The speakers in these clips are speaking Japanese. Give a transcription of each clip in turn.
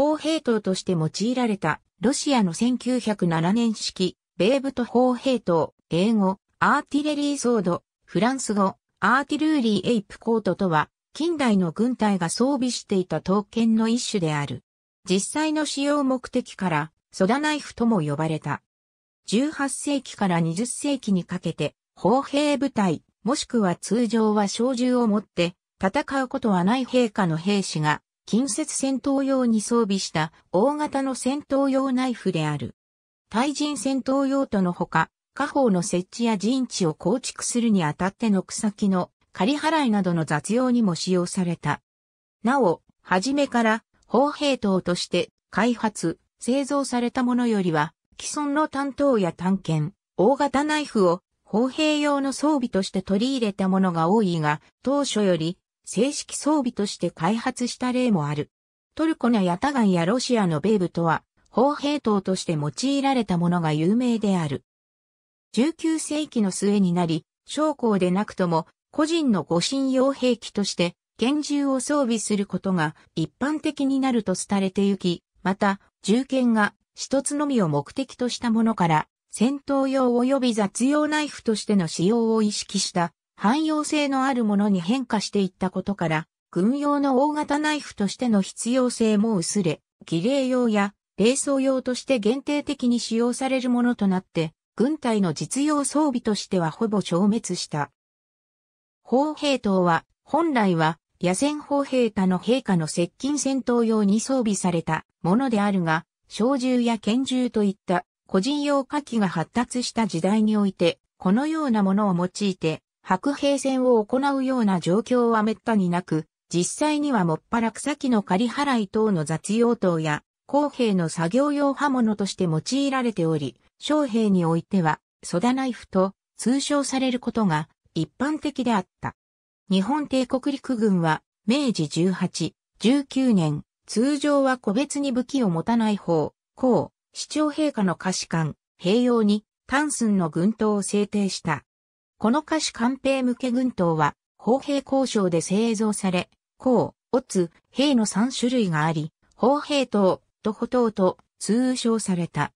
砲兵塔として用いられた、ロシアの1907年式、米武と砲兵塔、英語、アーティレリーソード、フランス語、アーティルーリーエイプコートとは、近代の軍隊が装備していた刀剣の一種である。実際の使用目的から、ソダナイフとも呼ばれた。18世紀から20世紀にかけて、砲兵部隊、もしくは通常は小銃を持って、戦うことはない陛下の兵士が、近接戦闘用に装備した大型の戦闘用ナイフである。対人戦闘用途のほか、家宝の設置や陣地を構築するにあたっての草木の仮払いなどの雑用にも使用された。なお、はじめから砲兵塔として開発、製造されたものよりは、既存の担当や探検、大型ナイフを砲兵用の装備として取り入れたものが多いが、当初より正式装備として開発した例もある。トルコのヤタガンやロシアのベーブとは、砲兵刀として用いられたものが有名である。19世紀の末になり、将校でなくとも個人の護身用兵器として拳銃を装備することが一般的になると廃れてゆき、また銃剣が一つのみを目的としたものから戦闘用及び雑用ナイフとしての使用を意識した汎用性のあるものに変化していったことから、軍用の大型ナイフとしての必要性も薄れ、儀礼用や冷装用として限定的に使用されるものとなって、軍隊の実用装備としてはほぼ消滅した。砲兵等は、本来は、野戦砲兵他の陛下の接近戦闘用に装備されたものであるが、小銃や拳銃といった個人用火器が発達した時代において、このようなものを用いて白兵戦を行うような状況は滅多になく、実際にはもっぱら草木の仮払い等の雑用等や、工兵の作業用刃物として用いられており、将兵においては、ソダナイフと通称されることが一般的であった。日本帝国陸軍は、明治18、19年、通常は個別に武器を持たない方、公、市長陛下の可視官、併用に、タンスの軍刀を制定した。この下肢官兵向け軍刀は、砲兵交渉で製造され、甲、オツ、兵の3種類があり、砲兵刀、と砲刀と通称された。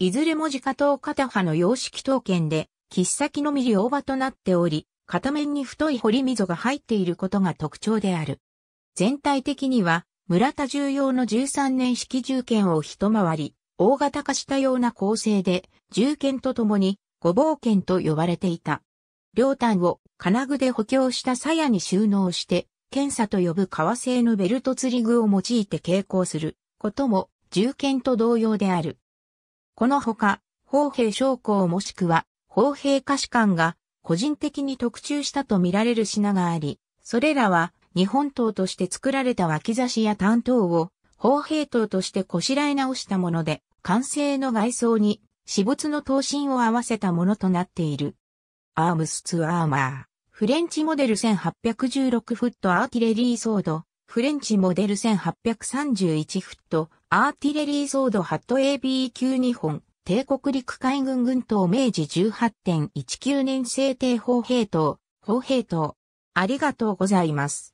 いずれも自家刀片刃の様式刀剣で、切っ先のみ両刃となっており、片面に太いり溝が入っていることが特徴である。全体的には、村田重用の13年式銃剣を一回り、大型化したような構成で、銃剣とともに、ご冒険剣と呼ばれていた。両端を金具で補強した鞘に収納して、検査と呼ぶ革製のベルト釣り具を用いて携行することも銃剣と同様である。このほか、砲兵将校もしくは砲兵歌士官が個人的に特注したと見られる品があり、それらは日本刀として作られた脇差しや担当を砲兵刀としてこしらえ直したもので、完成の外装に私物の刀身を合わせたものとなっている。アームスツアーマー。フレンチモデル1816フットアーティレリーソード。フレンチモデル1831フットアーティレリーソードハット AB 級2本。帝国陸海軍軍統明治18.19年制定砲兵等、砲兵等。ありがとうございます。